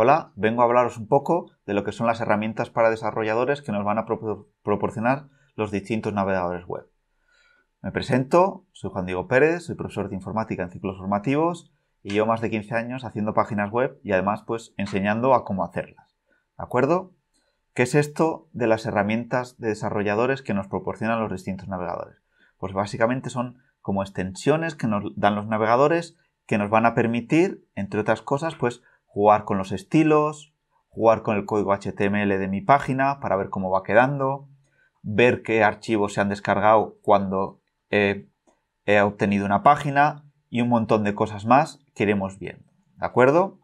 Hola, vengo a hablaros un poco de lo que son las herramientas para desarrolladores que nos van a proporcionar los distintos navegadores web. Me presento, soy Juan Diego Pérez, soy profesor de informática en ciclos formativos y llevo más de 15 años haciendo páginas web y además pues enseñando a cómo hacerlas. ¿De acuerdo? ¿Qué es esto de las herramientas de desarrolladores que nos proporcionan los distintos navegadores? Pues básicamente son como extensiones que nos dan los navegadores que nos van a permitir, entre otras cosas, pues jugar con los estilos, jugar con el código HTML de mi página para ver cómo va quedando, ver qué archivos se han descargado cuando he obtenido una página y un montón de cosas más que iremos viendo. ¿De acuerdo?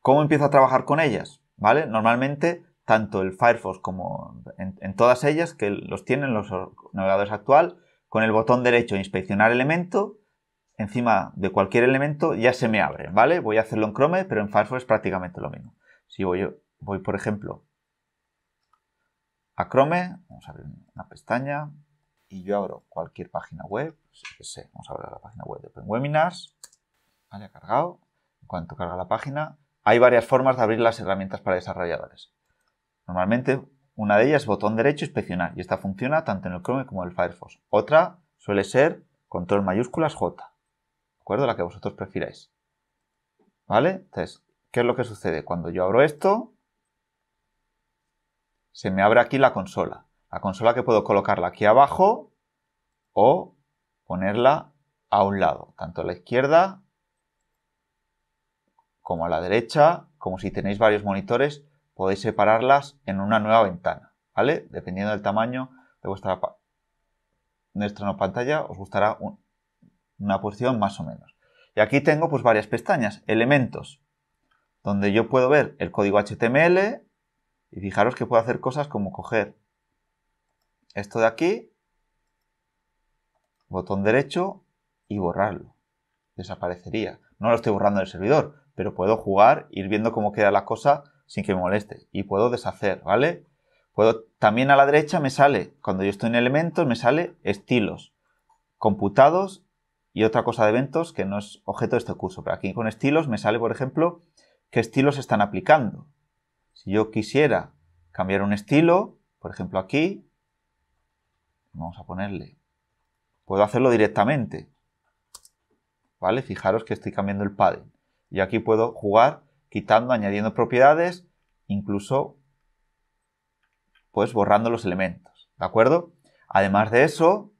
¿Cómo empiezo a trabajar con ellas? ¿Vale? Normalmente, tanto el Firefox como en, todas ellas, que los tienen los navegadores actual, con el botón derecho Inspeccionar elemento, encima de cualquier elemento ya se me abre, ¿vale? Voy a hacerlo en Chrome, pero en Firefox es prácticamente lo mismo. Si voy, voy por ejemplo, a Chrome, vamos a abrir una pestaña y yo abro cualquier página web, pues, vamos a abrir la página web de OpenWebinars, vale, ha cargado, en cuanto carga la página, hay varias formas de abrir las herramientas para desarrolladores. Normalmente una de ellas es botón derecho inspeccionar y esta funciona tanto en el Chrome como en el Firefox. Otra suele ser control mayúsculas J acuerdo? La que vosotros prefiráis. ¿Vale? Entonces, ¿qué es lo que sucede? Cuando yo abro esto, se me abre aquí la consola. La consola que puedo colocarla aquí abajo o ponerla a un lado, tanto a la izquierda como a la derecha, como si tenéis varios monitores, podéis separarlas en una nueva ventana, ¿vale? Dependiendo del tamaño de vuestra, de pantalla, os gustará un, una posición más o menos. Y aquí tengo pues varias pestañas, elementos, donde yo puedo ver el código HTML y fijaros que puedo hacer cosas como coger esto de aquí, botón derecho y borrarlo. Desaparecería. No lo estoy borrando del servidor, pero puedo jugar, ir viendo cómo queda la cosa sin que me moleste. Y puedo deshacer, ¿vale? Puedo, también a la derecha me sale, cuando yo estoy en elementos, me sale estilos, computados y otra cosa de eventos que no es objeto de este curso. Pero aquí con estilos me sale, por ejemplo, qué estilos están aplicando. Si yo quisiera cambiar un estilo, por ejemplo aquí, vamos a ponerle, puedo hacerlo directamente. ¿Vale? Fijaros que estoy cambiando el padding. Y aquí puedo jugar quitando, añadiendo propiedades, incluso pues borrando los elementos. ¿De acuerdo? Además de eso,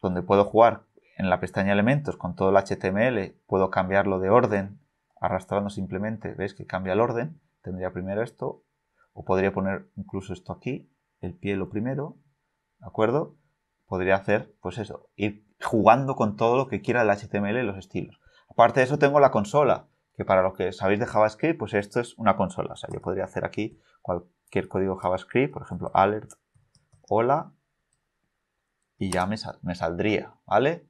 donde puedo jugar en la pestaña elementos con todo el HTML puedo cambiarlo de orden arrastrando simplemente, veis que cambia el orden, tendría primero esto, o podría poner incluso esto aquí, el pie lo primero, ¿de acuerdo? Podría hacer, pues eso, ir jugando con todo lo que quiera el HTML y los estilos. Aparte de eso tengo la consola, que para los que sabéis de JavaScript, pues esto es una consola. O sea, yo podría hacer aquí cualquier código JavaScript, por ejemplo, alert, hola, y ya me, me saldría, ¿vale?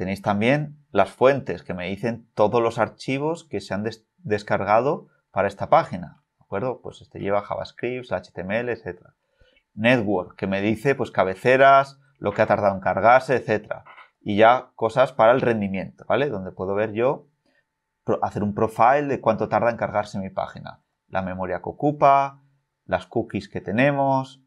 Tenéis también las fuentes que me dicen todos los archivos que se han descargado para esta página. ¿De acuerdo? Pues este lleva JavaScript, HTML, etc. Network, que me dice pues cabeceras, lo que ha tardado en cargarse, etc. Y ya cosas para el rendimiento, ¿vale? Donde puedo ver yo hacer un profile de cuánto tarda en cargarse mi página, la memoria que ocupa, las cookies que tenemos,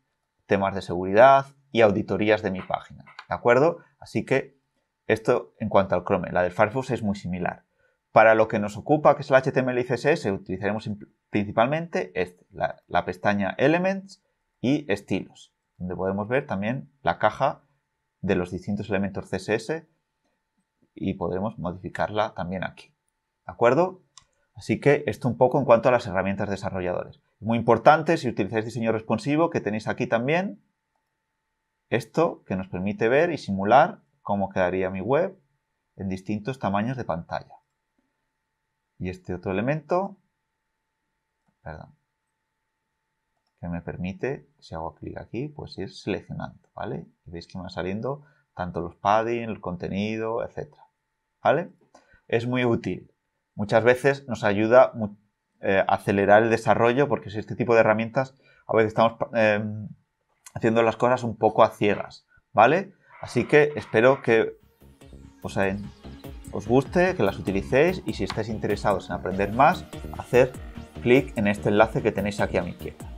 temas de seguridad y auditorías de mi página. ¿De acuerdo? Así que esto en cuanto al Chrome, la del Firefox es muy similar. Para lo que nos ocupa, que es el HTML y CSS, utilizaremos principalmente este, la, pestaña Elements y Estilos, donde podemos ver también la caja de los distintos elementos CSS y podremos modificarla también aquí. ¿De acuerdo? Así que esto un poco en cuanto a las herramientas desarrolladores. Muy importante, si utilizáis diseño responsivo, que tenéis aquí también, esto que nos permite ver y simular cómo quedaría mi web en distintos tamaños de pantalla. Y este otro elemento, perdón, que me permite, si hago clic aquí, pues ir seleccionando, ¿vale? Y veis que me van saliendo tanto los padding, el contenido, etcétera, ¿vale? Es muy útil. Muchas veces nos ayuda a eh, acelerar el desarrollo porque si este tipo de herramientas a veces estamos eh, haciendo las cosas un poco a ciegas, ¿vale? Así que espero que os, guste, que las utilicéis y si estáis interesados en aprender más, hacer clic en este enlace que tenéis aquí a mi izquierda.